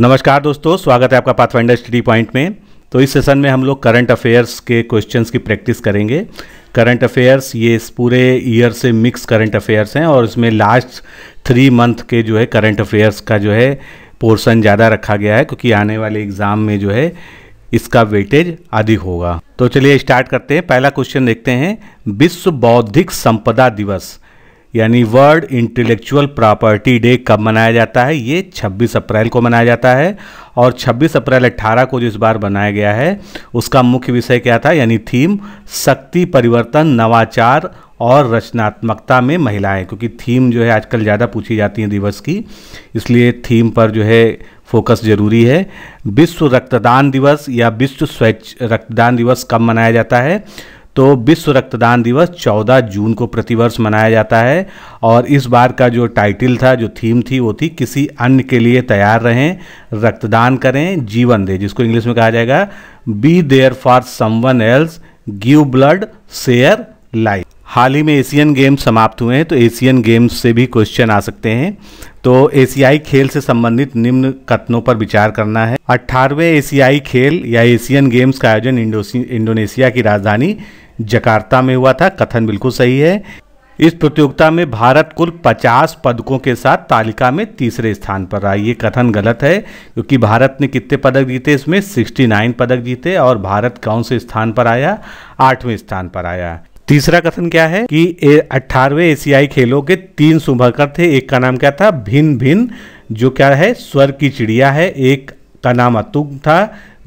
नमस्कार दोस्तों स्वागत है आपका पाथफाइंडर स्टडी पॉइंट में तो इस सेशन में हम लोग करंट अफेयर्स के क्वेश्चंस की प्रैक्टिस करेंगे करंट अफेयर्स ये इस पूरे ईयर से मिक्स करंट अफेयर्स हैं और इसमें लास्ट थ्री मंथ के जो है करंट अफेयर्स का जो है पोर्शन ज़्यादा रखा गया है क्योंकि आने वाले एग्ज़ाम में जो है इसका वेटेज अधिक होगा तो चलिए स्टार्ट करते हैं पहला क्वेश्चन देखते हैं विश्व बौद्धिक संपदा दिवस यानी वर्ल्ड इंटेलेक्चुअल प्रॉपर्टी डे कब मनाया जाता है ये 26 अप्रैल को मनाया जाता है और 26 अप्रैल 18 को जो इस बार बनाया गया है उसका मुख्य विषय क्या था यानी थीम शक्ति परिवर्तन नवाचार और रचनात्मकता में महिलाएं क्योंकि थीम जो है आजकल ज़्यादा पूछी जाती है दिवस की इसलिए थीम पर जो है फोकस जरूरी है विश्व रक्तदान दिवस या विश्व स्वच्छ रक्तदान दिवस कब मनाया जाता है तो विश्व रक्तदान दिवस 14 जून को प्रतिवर्ष मनाया जाता है और इस बार का जो टाइटल था जो थीम थी वो थी किसी अन्य के लिए तैयार रहें रक्तदान करें जीवन दें जिसको इंग्लिश में कहा जाएगा be there for someone else give blood share life हाल ही में एशियन गेम्स समाप्त हुए हैं तो एशियन गेम्स से भी क्वेश्चन आ सकते हैं तो एशियाई खेल से संबंधित निम्न कथनों पर विचार करना है अट्ठारहवें एशियाई खेल या एशियन गेम्स का आयोजन इंडोनेशिया की राजधानी जकार्ता में हुआ था कथन बिल्कुल सही है इस प्रतियोगिता में भारत कुल 50 पदकों के साथ तालिका में तीसरे स्थान पर रहा ये कथन गलत है क्योंकि भारत ने कितने पदक जीते इसमें 69 पदक जीते और भारत कौन से स्थान पर आया आठवें स्थान पर आया तीसरा कथन क्या है कि अट्ठारहवें एशियाई खेलों के तीन शुभकर थे एक का नाम क्या था भिन्न भिन्न जो क्या है स्वर की चिड़िया है एक का नाम अतुक था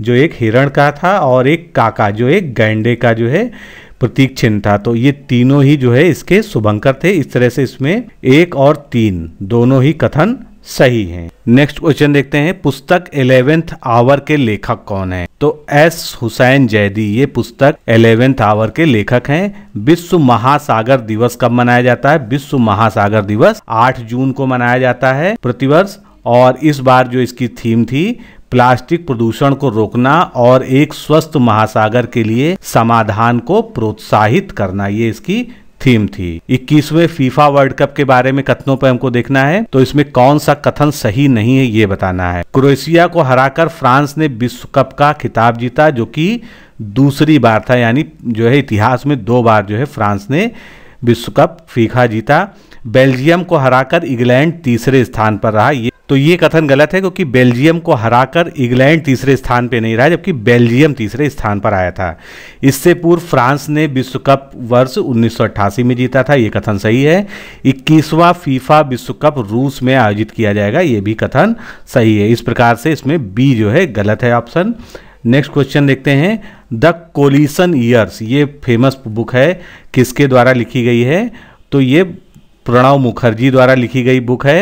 जो एक हिरण का था और एक काका जो एक गैंडे का जो है प्रतीक चिन्ह था तो ये तीनों ही जो है इसके शुभंकर थे इस तरह से इसमें एक और तीन दोनों ही कथन सही हैं नेक्स्ट क्वेश्चन देखते हैं पुस्तक एलेवेंथ आवर के लेखक कौन है तो एस हुसैन जैदी ये पुस्तक एलेवेंथ आवर के लेखक हैं विश्व महासागर दिवस कब मनाया जाता है विश्व महासागर दिवस 8 जून को मनाया जाता है प्रतिवर्ष और इस बार जो इसकी थीम थी प्लास्टिक प्रदूषण को रोकना और एक स्वस्थ महासागर के लिए समाधान को प्रोत्साहित करना ये इसकी थीम थी इक्कीसवें फीफा वर्ल्ड कप के बारे में कथनों पर हमको देखना है तो इसमें कौन सा कथन सही नहीं है ये बताना है क्रोएशिया को हराकर फ्रांस ने विश्व कप का खिताब जीता जो कि दूसरी बार था यानी जो है इतिहास में दो बार जो है फ्रांस ने विश्व कप फीफा जीता बेल्जियम को हराकर इंग्लैंड तीसरे स्थान पर रहा ये तो ये कथन गलत है क्योंकि बेल्जियम को हराकर इंग्लैंड तीसरे स्थान पर नहीं रहा जबकि बेल्जियम तीसरे स्थान पर आया था इससे पूर्व फ्रांस ने विश्व कप वर्ष उन्नीस में जीता था ये कथन सही है इक्कीसवां फीफा विश्व कप रूस में आयोजित किया जाएगा ये भी कथन सही है इस प्रकार से इसमें बी जो है गलत है ऑप्शन नेक्स्ट क्वेश्चन देखते हैं द कोलिसन ईयर्स ये फेमस बुक है किसके द्वारा लिखी गई है तो ये प्रणव मुखर्जी द्वारा लिखी गई बुक है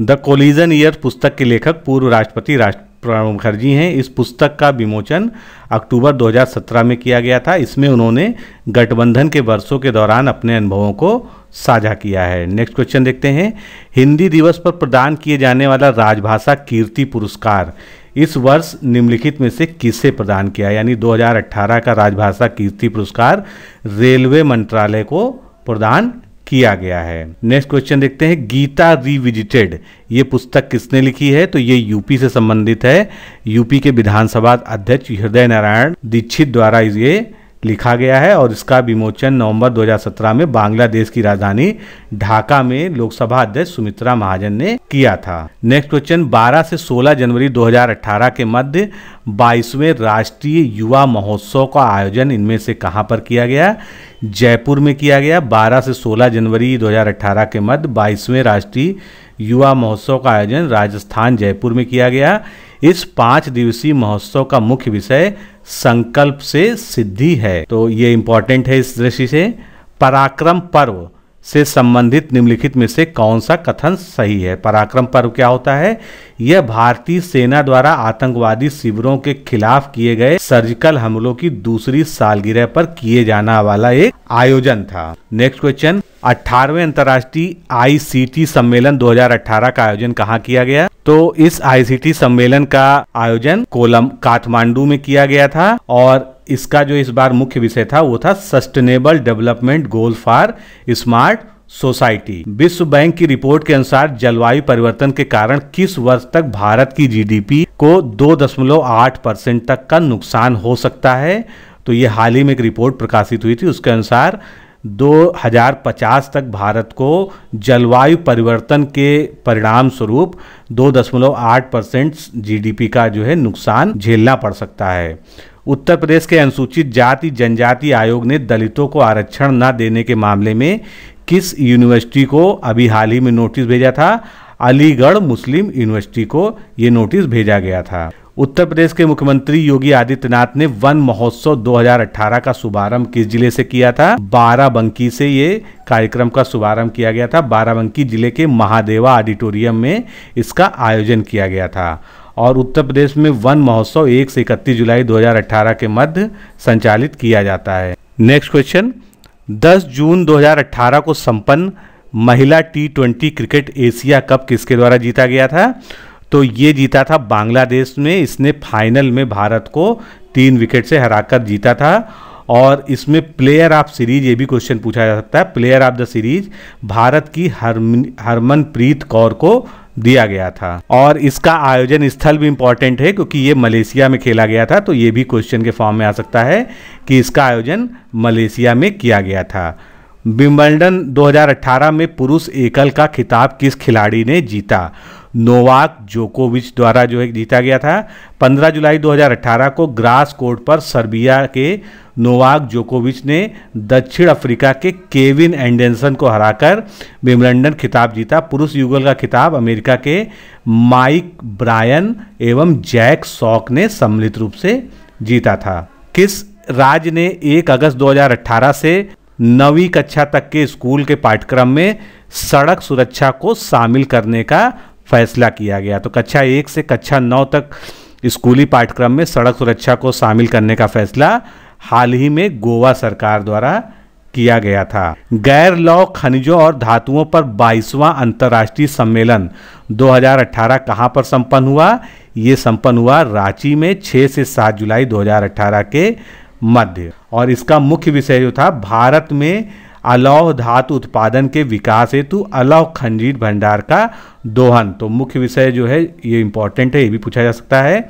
द कोलिजन ईयर पुस्तक के लेखक पूर्व राष्ट्रपति राष्ट्र प्रणव मुखर्जी हैं इस पुस्तक का विमोचन अक्टूबर 2017 में किया गया था इसमें उन्होंने गठबंधन के वर्षों के दौरान अपने अनुभवों को साझा किया है नेक्स्ट क्वेश्चन देखते हैं हिंदी दिवस पर प्रदान किए जाने वाला राजभाषा कीर्ति पुरस्कार इस वर्ष निम्नलिखित में से किसे प्रदान किया यानी 2018 का राजभाषा कीर्ति पुरस्कार रेलवे मंत्रालय को प्रदान किया गया है नेक्स्ट क्वेश्चन देखते हैं गीता रिविजिटेड ये पुस्तक किसने लिखी है तो ये यूपी से संबंधित है यूपी के विधानसभा अध्यक्ष हृदय नारायण दीक्षित द्वारा ये लिखा गया है और इसका विमोचन नवंबर 2017 में बांग्लादेश की राजधानी ढाका में लोकसभा अध्यक्ष सुमित्रा महाजन ने किया था नेक्स्ट क्वेश्चन 12 से 16 जनवरी 2018 के मध्य 22वें राष्ट्रीय युवा महोत्सव का आयोजन इनमें से कहाँ पर किया गया जयपुर में किया गया 12 से 16 जनवरी 2018 के मध्य 22वें राष्ट्रीय युवा महोत्सव का आयोजन राजस्थान जयपुर में किया गया इस पांच दिवसीय महोत्सव का मुख्य विषय संकल्प से सिद्धि है तो ये इंपॉर्टेंट है इस दृष्टि से पराक्रम पर्व से संबंधित निम्नलिखित में से कौन सा कथन सही है पराक्रम पर्व क्या होता है यह भारतीय सेना द्वारा आतंकवादी शिविरों के खिलाफ किए गए सर्जिकल हमलों की दूसरी सालगिरह पर किए जाना वाला एक आयोजन था नेक्स्ट क्वेश्चन अट्ठारहवें अंतर्राष्ट्रीय आईसीटी सम्मेलन 2018 का आयोजन कहाँ किया गया तो इस आईसीटी सम्मेलन का आयोजन कोलम काठमांडू में किया गया था और इसका जो इस बार मुख्य विषय था वो था sustainable development goal for smart society विश्व बैंक की रिपोर्ट के अनुसार जलवायु परिवर्तन के कारण किस वर्ष तक भारत की जीडीपी को 2.8 परसेंट तक का नुकसान हो सकता है तो ये हाल ही में एक रिपोर्ट प्रकाशित हुई थी उसके अनुसार 2050 तक भारत को जलवायु परिवर्तन के परिणाम स्वरूप 2.8 परसेंट जीडीपी का जो है नुकसान झेलना पड़ सकता है उत्तर प्रदेश के अनुसूचित जाति जनजाति आयोग ने दलितों को आरक्षण न देने के मामले में किस यूनिवर्सिटी को अभी हाल ही में नोटिस भेजा था अलीगढ़ मुस्लिम यूनिवर्सिटी को ये नोटिस भेजा गया था उत्तर प्रदेश के मुख्यमंत्री योगी आदित्यनाथ ने वन महोत्सव 2018 का शुभारंभ किस जिले से किया था बाराबंकी से ये कार्यक्रम का शुभारंभ किया गया था बाराबंकी जिले के महादेवा ऑडिटोरियम में इसका आयोजन किया गया था और उत्तर प्रदेश में वन महोत्सव 1 से इकतीस जुलाई 2018 के मध्य संचालित किया जाता है नेक्स्ट क्वेश्चन 10 जून 2018 को संपन्न महिला T twenty cricket Asia cup किसके द्वारा जीता गया था तो ये जीता था बांग्लादेश में इसने फाइनल में भारत को तीन विकेट से हराकर जीता था और इसमें प्लेयर ऑफ सीरीज ये भी क्वेश्चन पूछा जा सकता है player of the series Bharat की हरमन हरमनप्रीत कौर को दिया गया था और इसका आयोजन स्थल भी इम्पॉर्टेंट है क्योंकि ये मलेशिया में खेला गया था तो ये भी क्वेश्चन के फॉर्म में आ सकता है कि इसका आयोजन मलेशिया में किया गया था विम्बल्डन 2018 में पुरुष एकल का खिताब किस खिलाड़ी ने जीता नोवाक जोकोविच द्वारा जो है जीता गया था 15 जुलाई 2018 को ग्रास कोर्ट पर सर्बिया के नोवाक जोकोविच ने दक्षिण अफ्रीका के केविन एंडेंसन को हराकर विमलंडन खिताब जीता पुरुष युगल का खिताब अमेरिका के माइक ब्रायन एवं जैक सॉक ने सम्मिलित रूप से जीता था किस राज्य ने 1 अगस्त 2018 से नवी कक्षा तक के स्कूल के पाठ्यक्रम में सड़क सुरक्षा को शामिल करने का फैसला किया गया तो कक्षा एक से कक्षा नौ तक स्कूली पाठ्यक्रम में सड़क सुरक्षा को शामिल करने का फैसला हाल ही में गोवा सरकार द्वारा किया गया था गैर लौ खनिजों और धातुओं पर 22वां अंतर्राष्ट्रीय सम्मेलन 2018 कहां पर संपन्न हुआ ये संपन्न हुआ रांची में 6 से 7 जुलाई 2018 के मध्य और इसका मुख्य विषय जो था भारत में अलौह धातु उत्पादन के विकास हेतु अलौह खंजीर भंडार का दोहन तो मुख्य विषय जो है ये इंपॉर्टेंट है ये भी पूछा जा सकता है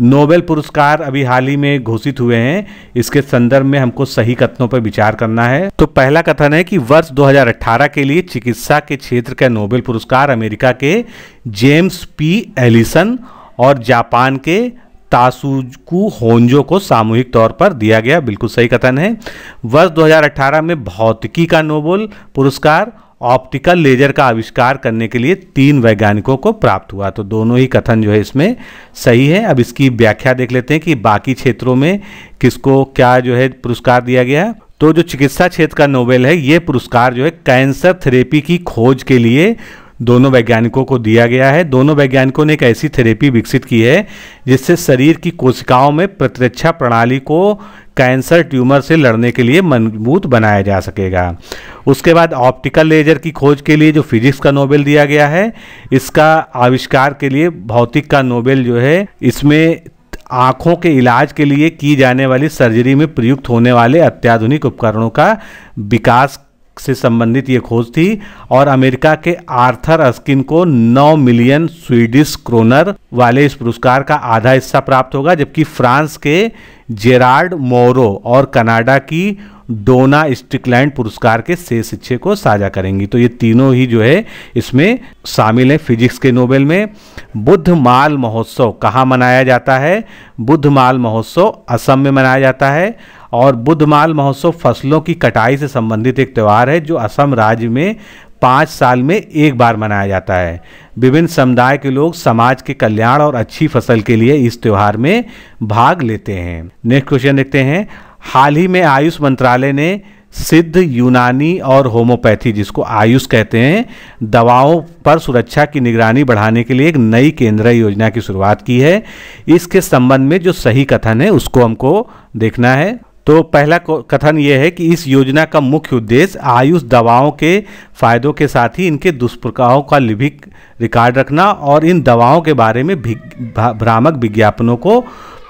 नोबेल पुरस्कार अभी हाल ही में घोषित हुए हैं इसके संदर्भ में हमको सही कथनों पर विचार करना है तो पहला कथन है कि वर्ष 2018 के लिए चिकित्सा के क्षेत्र का नोबेल पुरस्कार अमेरिका के जेम्स पी एलिसन और जापान के तासुकू होंजो को सामूहिक तौर पर दिया गया बिल्कुल सही कथन है वर्ष 2018 में भौतिकी का नोबल पुरस्कार ऑप्टिकल लेजर का आविष्कार करने के लिए तीन वैज्ञानिकों को प्राप्त हुआ तो दोनों ही कथन जो है इसमें सही है अब इसकी व्याख्या देख लेते हैं कि बाकी क्षेत्रों में किसको क्या जो है पुरस्कार दिया गया तो जो चिकित्सा क्षेत्र का नोबेल है ये पुरस्कार जो है कैंसर थेरेपी की खोज के लिए दोनों वैज्ञानिकों को दिया गया है दोनों वैज्ञानिकों ने एक ऐसी थेरेपी विकसित की है जिससे शरीर की कोशिकाओं में प्रतिरक्षा प्रणाली को कैंसर ट्यूमर से लड़ने के लिए मजबूत बनाया जा सकेगा उसके बाद ऑप्टिकल लेजर की खोज के लिए जो फिजिक्स का नोबेल दिया गया है इसका आविष्कार के लिए भौतिक का नोबेल जो है इसमें आँखों के इलाज के लिए की जाने वाली सर्जरी में प्रयुक्त होने वाले अत्याधुनिक उपकरणों का विकास से संबंधित ये खोज थी और अमेरिका के आर्थर अस्किन को 9 मिलियन स्वीडिश क्रोनर वाले इस पुरस्कार का आधा हिस्सा प्राप्त होगा जबकि फ्रांस के जेरार्ड मोरो और कनाडा की डोना स्टिकलैंड पुरस्कार के शेष शिक्षे को साझा करेंगी तो ये तीनों ही जो है इसमें शामिल हैं फिजिक्स के नोबेल में बुद्ध माल महोत्सव कहाँ मनाया जाता है बुद्ध माल महोत्सव असम में मनाया जाता है और माल महोत्सव फसलों की कटाई से संबंधित एक त्यौहार है जो असम राज्य में पाँच साल में एक बार मनाया जाता है विभिन्न समुदाय के लोग समाज के कल्याण और अच्छी फसल के लिए इस त्यौहार में भाग लेते हैं नेक्स्ट क्वेश्चन देखते हैं हाल ही में आयुष मंत्रालय ने सिद्ध यूनानी और होम्योपैथी जिसको आयुष कहते हैं दवाओं पर सुरक्षा की निगरानी बढ़ाने के लिए एक नई केंद्रीय योजना की शुरुआत की है इसके संबंध में जो सही कथन है उसको हमको देखना है तो पहला कथन ये है कि इस योजना का मुख्य उद्देश्य आयुष दवाओं के फायदों के साथ ही इनके दुष्प्रभावों का लिभिक रिकॉर्ड रखना और इन दवाओं के बारे में भ्रामक विज्ञापनों को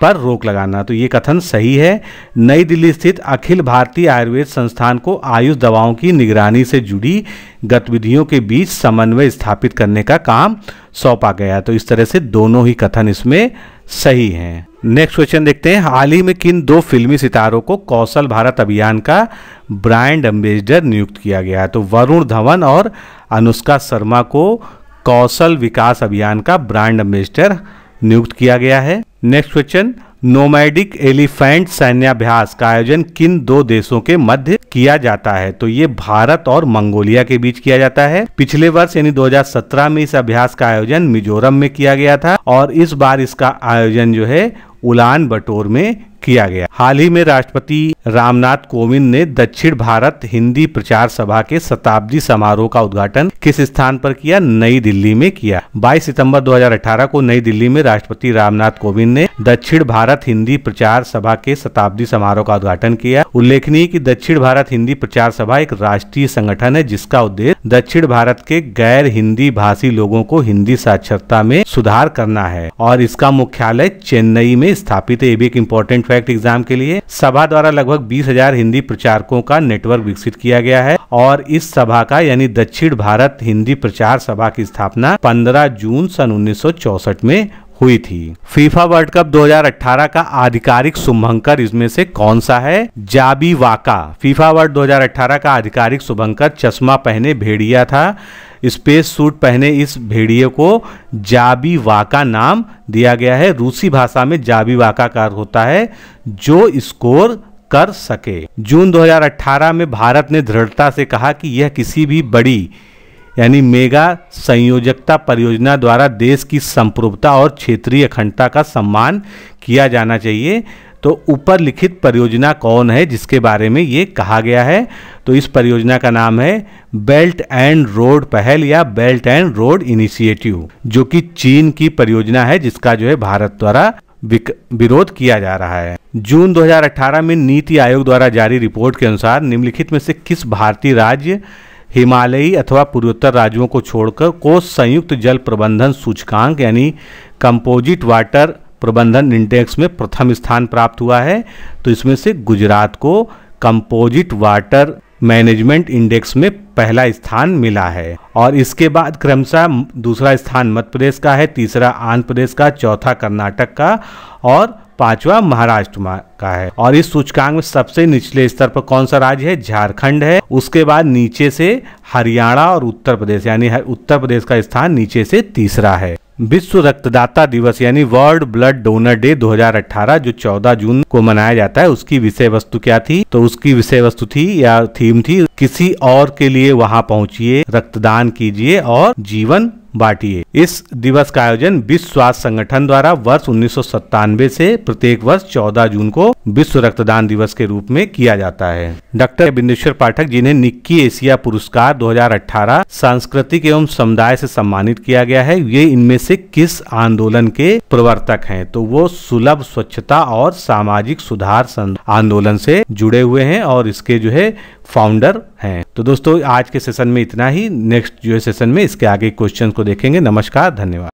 पर रोक लगाना तो ये कथन सही है नई दिल्ली स्थित अखिल भारतीय आयुर्वेद संस्थान को आयुष दवाओं की निगरानी से जुड़ी गतिविधियों के बीच समन्वय स्थापित करने का काम सौंपा गया तो इस तरह से दोनों ही कथन इसमें सही हैं नेक्स्ट क्वेश्चन देखते हैं हाल ही में किन दो फिल्मी सितारों को कौशल भारत अभियान का ब्रांड एम्बेसडर नियुक्त किया गया है तो वरुण धवन और अनुष्का शर्मा को कौशल विकास अभियान का ब्रांड एम्बेसडर नियुक्त किया गया है नेक्स्ट क्वेश्चन नोमैडिक एलिफेंट सैन्याभ्यास का आयोजन किन दो देशों के मध्य किया जाता है तो ये भारत और मंगोलिया के बीच किया जाता है पिछले वर्ष यानी 2017 में इस अभ्यास का आयोजन मिजोरम में किया गया था और इस बार इसका आयोजन जो है उलान बटोर में किया गया हाल ही में राष्ट्रपति रामनाथ कोविंद ने दक्षिण भारत हिंदी प्रचार सभा के शताब्दी समारोह का उद्घाटन किस स्थान पर किया नई दिल्ली में किया 22 सितंबर 2018 को नई दिल्ली में राष्ट्रपति रामनाथ कोविंद ने दक्षिण भारत हिंदी प्रचार सभा के शताब्दी समारोह का उद्घाटन किया उल्लेखनीय कि दक्षिण भारत हिंदी प्रचार सभा एक राष्ट्रीय संगठन है जिसका उद्देश्य दक्षिण भारत के गैर हिंदी भाषी लोगों को हिंदी साक्षरता में सुधार करना है और इसका मुख्यालय चेन्नई में स्थापित है ये भी एक इम्पोर्टेंट फैक्ट एग्जाम के लिए सभा द्वारा लगभग बीस हजार हिंदी प्रचारकों का नेटवर्क विकसित किया गया है और इस सभा का यानी दक्षिण भारत हिंदी प्रचार सभा की स्थापना 15 जून सन 1964 में हुई थी फीफा वर्ल्ड कप 2018 का आधिकारिक शुभंकर इसमें से कौन सा है जाबी वाका फीफा वर्ल्ड 2018 का आधिकारिक शुभंकर चश्मा पहने भेड़िया था स्पेस सूट पहने इस भेड़िए को जाबी वाका नाम दिया गया है रूसी भाषा में जाबी वाका का होता है जो स्कोर कर सके जून 2018 में भारत ने दृढ़ता से कहा कि यह किसी भी बड़ी यानी मेगा संयोजकता परियोजना द्वारा देश की संप्रभुता और क्षेत्रीय अखंडता का सम्मान किया जाना चाहिए तो ऊपर लिखित परियोजना कौन है जिसके बारे में ये कहा गया है तो इस परियोजना का नाम है बेल्ट एंड रोड पहल या बेल्ट एंड रोड इनिशिएटिव जो कि चीन की परियोजना है जिसका जो है भारत द्वारा विरोध किया जा रहा है जून 2018 में नीति आयोग द्वारा जारी रिपोर्ट के अनुसार निम्नलिखित में से किस भारतीय राज्य हिमालयी अथवा पूर्वोत्तर राज्यों को छोड़कर को संयुक्त जल प्रबंधन सूचकांक यानी कंपोजिट वाटर प्रबंधन इंडेक्स में प्रथम स्थान प्राप्त हुआ है तो इसमें से गुजरात को कंपोजिट वाटर मैनेजमेंट इंडेक्स में पहला स्थान मिला है और इसके बाद क्रमशः दूसरा स्थान मध्य प्रदेश का है तीसरा आंध्र प्रदेश का चौथा कर्नाटक का और पांचवा महाराष्ट्र का है और इस सूचकांक में सबसे निचले स्तर पर कौन सा राज्य है झारखंड है उसके बाद नीचे से हरियाणा और उत्तर प्रदेश यानी उत्तर प्रदेश का स्थान नीचे से तीसरा है विश्व रक्तदाता दिवस यानी वर्ल्ड ब्लड डोनर डे 2018 जो 14 जून को मनाया जाता है उसकी विषय वस्तु क्या थी तो उसकी विषय वस्तु थी या थीम थी किसी और के लिए वहां पहुंचिए रक्तदान कीजिए और जीवन बांटिए इस दिवस का आयोजन विश्व स्वास्थ्य संगठन द्वारा वर्ष उन्नीस से प्रत्येक वर्ष 14 जून को विश्व रक्तदान दिवस के रूप में किया जाता है डॉक्टर बिंदेश्वर पाठक जिन्हें निक्की एशिया पुरस्कार 2018 सांस्कृतिक एवं समुदाय से सम्मानित किया गया है ये इनमें से किस आंदोलन के प्रवर्तक हैं तो वो सुलभ स्वच्छता और सामाजिक सुधार आंदोलन से जुड़े हुए हैं और इसके जो है फाउंडर हैं तो दोस्तों आज के सेशन में इतना ही नेक्स्ट जो है सेशन में इसके आगे क्वेश्चन को देखेंगे नमस्कार धन्यवाद